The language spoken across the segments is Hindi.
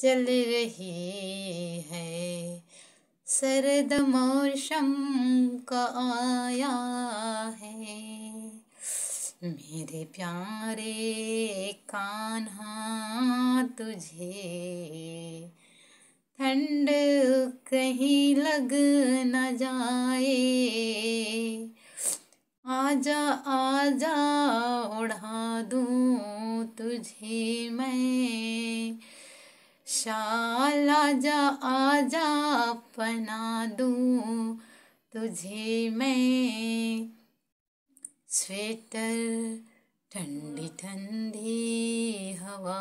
चल रही है सरद मौसम का आया है मेरे प्यारे कान्हा तुझे ठंड कहीं लग न जाए आजा आजा उड़ा दूँ तुझे मैं शाला जा आ जा अपना दूँ तुझे मैं स्वेटर ठंडी ठंडी हवा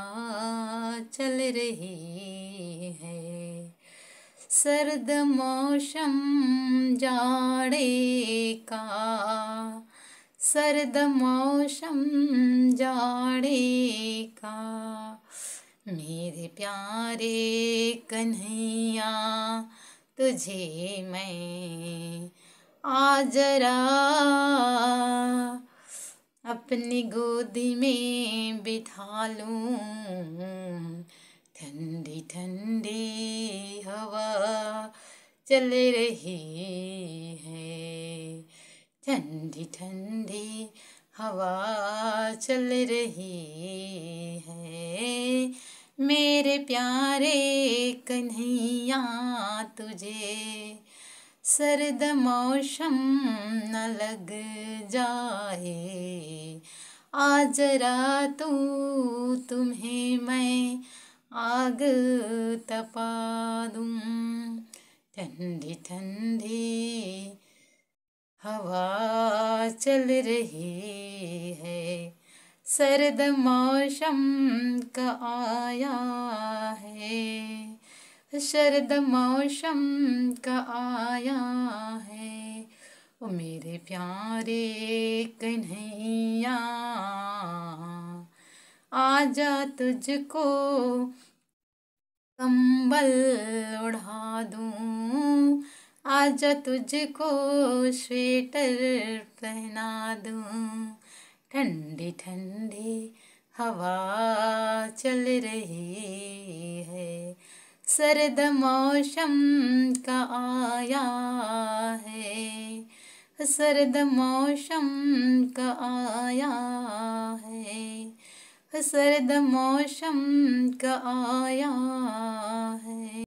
चल रही है सर्द मौसम जाड़े का सर्द मौसम जाड़े का मेरे प्यारे कन्हैया तुझे मैं आ जरा अपनी गोदी में बिठा लूं ठंडी ठंडी हवा चल रही है ठंडी ठंडी हवा चल रही है प्यारे कन्हैया तुझे सर्द मौसम न लग जाए आज जरा तू तुम्हें मैं आग तपा दूँ ठंडी ठंडी हवा चल रही है सर्द मौसम का आया शरद मौसम का आया है ओ मेरे प्यारे कन्हैया जा तुझको कंबल ओढ़ा दूँ आजा तुझको स्वेटर पहना दूँ ठंडी ठंडी हवा चल रही है सरद मौसम का आया है सरद मौसम का आया है सर्द मौसम का आया है